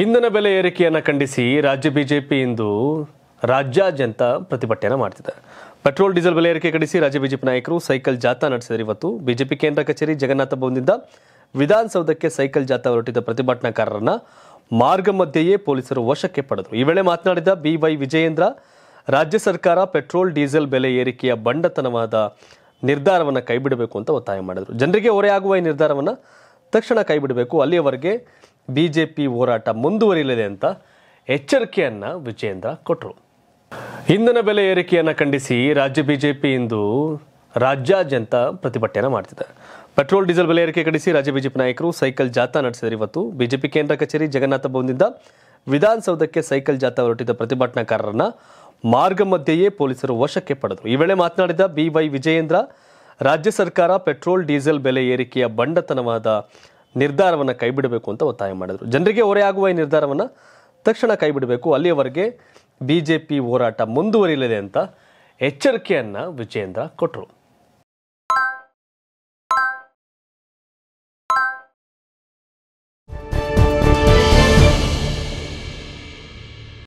ಇಂಧನ ಬೆಲೆ ಏರಿಕೆಯನ್ನು ಖಂಡಿಸಿ ರಾಜ್ಯ ಬಿಜೆಪಿ ಇಂದು ರಾಜ್ಯಾದ್ಯಂತ ಪ್ರತಿಭಟನೆಯನ್ನು ಮಾಡ್ತಿದೆ ಪೆಟ್ರೋಲ್ ಡೀಸೆಲ್ ಬೆಲೆ ಏರಿಕೆ ಖಂಡಿಸಿ ರಾಜ್ಯ ಬಿಜೆಪಿ ನಾಯಕರು ಸೈಕಲ್ ಜಾಥಾ ನಡೆಸಿದರು ಇವತ್ತು ಬಿಜೆಪಿ ಕೇಂದ್ರ ಕಚೇರಿ ಜಗನ್ನಾಥ ಭವನದಿಂದ ವಿಧಾನಸೌಧಕ್ಕೆ ಸೈಕಲ್ ಜಾಥಾ ಹೊರಟಿದ್ದ ಪ್ರತಿಭಟನಾಕಾರರನ್ನ ಮಾರ್ಗ ಮಧ್ಯೆಯೇ ಪೊಲೀಸರು ವಶಕ್ಕೆ ಪಡೆದರು ಈ ವೇಳೆ ಮಾತನಾಡಿದ ಬಿವೈ ವಿಜಯೇಂದ್ರ ರಾಜ್ಯ ಸರ್ಕಾರ ಪೆಟ್ರೋಲ್ ಡೀಸೆಲ್ ಬೆಲೆ ಏರಿಕೆಯ ಬಂಡತನವಾದ ನಿರ್ಧಾರವನ್ನು ಕೈಬಿಡಬೇಕು ಅಂತ ಒತ್ತಾಯ ಮಾಡಿದರು ಜನರಿಗೆ ಹೊರೆಯಾಗುವ ಈ ನಿರ್ಧಾರವನ್ನು ತಕ್ಷಣ ಕೈಬಿಡಬೇಕು ಅಲ್ಲಿಯವರೆಗೆ ಬಿ ಜೆ ಪಿ ಹೋರಾಟ ಮುಂದುವರಿಯಲಿದೆ ಅಂತ ಎಚ್ಚರಿಕೆಯನ್ನು ವಿಜಯೇಂದ್ರ ಕೊಟ್ಟರು ಇಂಧನ ಬೆಲೆ ಏರಿಕೆಯನ್ನು ಖಂಡಿಸಿ ರಾಜ್ಯ ಬಿಜೆಪಿ ಇಂದು ರಾಜ್ಯಾದ್ಯಂತ ಪ್ರತಿಭಟನೆ ಮಾಡ್ತಿದೆ ಪೆಟ್ರೋಲ್ ಡೀಸೆಲ್ ಬೆಲೆ ಏರಿಕೆ ಖಂಡಿಸಿ ರಾಜ್ಯ ಬಿಜೆಪಿ ನಾಯಕರು ಸೈಕಲ್ ಜಾಥಾ ನಡೆಸಿದರು ಇವತ್ತು ಬಿಜೆಪಿ ಕೇಂದ್ರ ಕಚೇರಿ ಜಗನ್ನಾಥ ಭವನದಿಂದ ವಿಧಾನಸೌಧಕ್ಕೆ ಸೈಕಲ್ ಜಾಥಾ ಹೊರಟಿದ್ದ ಪ್ರತಿಭಟನಾಕಾರರನ್ನ ಮಾರ್ಗ ಮಧ್ಯೆಯೇ ಪೊಲೀಸರು ವಶಕ್ಕೆ ಪಡೆದರು ಈ ವೇಳೆ ಮಾತನಾಡಿದ ಬಿವೈ ವಿಜಯೇಂದ್ರ ರಾಜ್ಯ ಸರ್ಕಾರ ಪೆಟ್ರೋಲ್ ಡೀಸೆಲ್ ಬೆಲೆ ಏರಿಕೆಯ ಬಂಡತನವಾದ ನಿರ್ಧಾರವನ್ನು ಕೈಬಿಡಬೇಕು ಅಂತ ಒತ್ತಾಯ ಮಾಡಿದರು ಜನರಿಗೆ ಆಗುವ ಈ ನಿರ್ಧಾರವನ್ನು ತಕ್ಷಣ ಕೈಬಿಡಬೇಕು ಅಲ್ಲಿಯವರೆಗೆ ಬಿ ಜೆ ಪಿ ಹೋರಾಟ ಮುಂದುವರಿಯಲಿದೆ ಅಂತ ಎಚ್ಚರಿಕೆಯನ್ನು ವಿಜೇಂದ್ರ ಕೊಟ್ಟರು